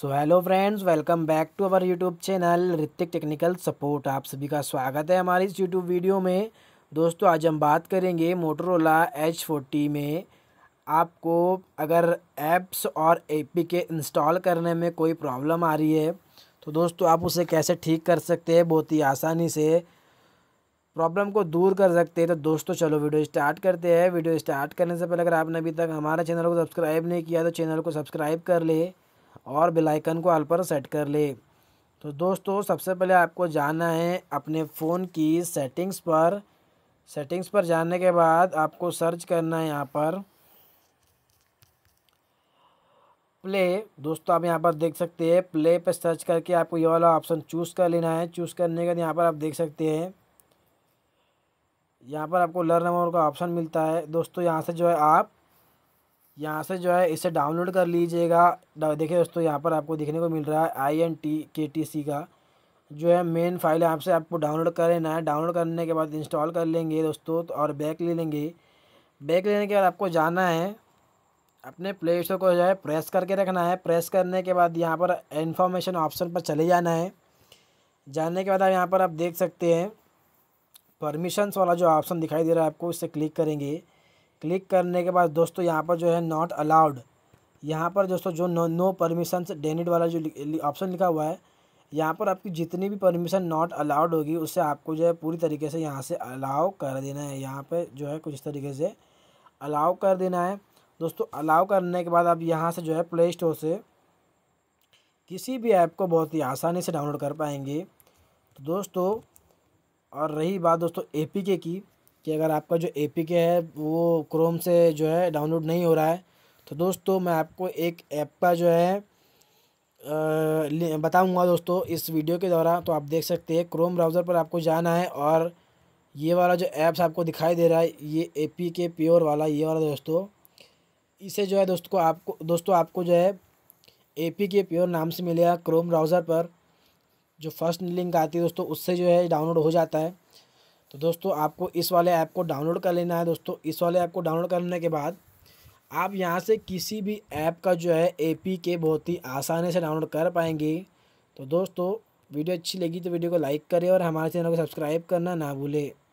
so hello friends welcome back to our YouTube channel Hritik technical support आप सभी का स्वागत है हमारी इस यूट्यूब वीडियो में दोस्तों आज हम बात करेंगे मोटरोला एच फोर्टी में आपको अगर ऐप्स और ए पी के इंस्टॉल करने में कोई प्रॉब्लम आ रही है तो दोस्तों आप उसे कैसे ठीक कर सकते हैं बहुत ही आसानी से प्रॉब्लम को दूर कर सकते हैं तो दोस्तों चलो वीडियो स्टार्ट करते हैं वीडियो स्टार्ट करने से पहले अगर आपने अभी तक हमारे चैनल को सब्सक्राइब नहीं किया तो चैनल को सब्सक्राइब कर ले और आइकन को ऑल पर सेट कर ले तो दोस्तों सबसे पहले आपको जाना है अपने फ़ोन की सेटिंग्स पर सेटिंग्स पर जाने के बाद आपको सर्च करना है यहाँ पर प्ले दोस्तों आप यहाँ पर देख सकते हैं प्ले पर सर्च करके आपको ये वाला ऑप्शन चूज़ कर लेना है चूज़ करने के बाद यहाँ पर आप देख सकते हैं यहाँ पर आपको लर्न मोर का ऑप्शन मिलता है दोस्तों यहाँ से जो है आप यहाँ से जो है इसे डाउनलोड कर लीजिएगा देखिए दोस्तों यहाँ पर आपको देखने को मिल रहा है I N T K T C का जो है मेन फाइल है आपसे आपको डाउनलोड कर लेना है डाउनलोड करने के बाद इंस्टॉल कर लेंगे दोस्तों तो और बैक ले लेंगे बैक लेने के बाद आपको जाना है अपने प्ले स्टोर को जो है प्रेस करके रखना है प्रेस करने के बाद यहाँ पर इंफॉर्मेशन ऑप्शन पर चले जाना है जाने के बाद आप यहाँ पर आप देख सकते हैं परमिशंस वाला जो ऑप्शन दिखाई दे रहा है आपको इससे क्लिक करेंगे क्लिक करने के बाद दोस्तों यहाँ पर जो है नॉट अलाउड यहाँ पर दोस्तों जो नो नो परमिशन डेनिड वाला जो ऑप्शन लि, लिखा हुआ है यहाँ पर आपकी जितनी भी परमिशन नॉट अलाउड होगी उससे आपको जो है पूरी तरीके से यहाँ से अलाउ कर देना है यहाँ पर जो है कुछ इस तरीके से अलाउ कर देना है दोस्तों अलाउ करने के बाद आप यहाँ से जो है प्ले स्टोर से किसी भी ऐप को बहुत ही आसानी से डाउनलोड कर पाएंगे तो दोस्तों और रही बात दोस्तों ए की कि अगर आपका जो ए है वो क्रोम से जो है डाउनलोड नहीं हो रहा है तो दोस्तों मैं आपको एक ऐप का जो है बताऊंगा दोस्तों इस वीडियो के द्वारा तो आप देख सकते हैं क्रोम ब्राउज़र पर आपको जाना है और ये वाला जो ऐप्स आपको दिखाई दे रहा है ये ए पी के प्योर वाला ये वाला दोस्तों इसे जो है दोस्तों को आपको दोस्तों आपको जो है ए पी के प्योर नाम से मिलेगा क्रोम ब्राउज़र पर जो फर्स्ट लिंक आती है दोस्तों उससे जो है डाउनलोड हो जाता है तो दोस्तों आपको इस वाले ऐप को डाउनलोड कर लेना है दोस्तों इस वाले ऐप को डाउनलोड करने के बाद आप यहाँ से किसी भी ऐप का जो है ए पी के बहुत ही आसानी से डाउनलोड कर पाएंगे तो दोस्तों वीडियो अच्छी लगी तो वीडियो को लाइक करें और हमारे चैनल को सब्सक्राइब करना ना भूलें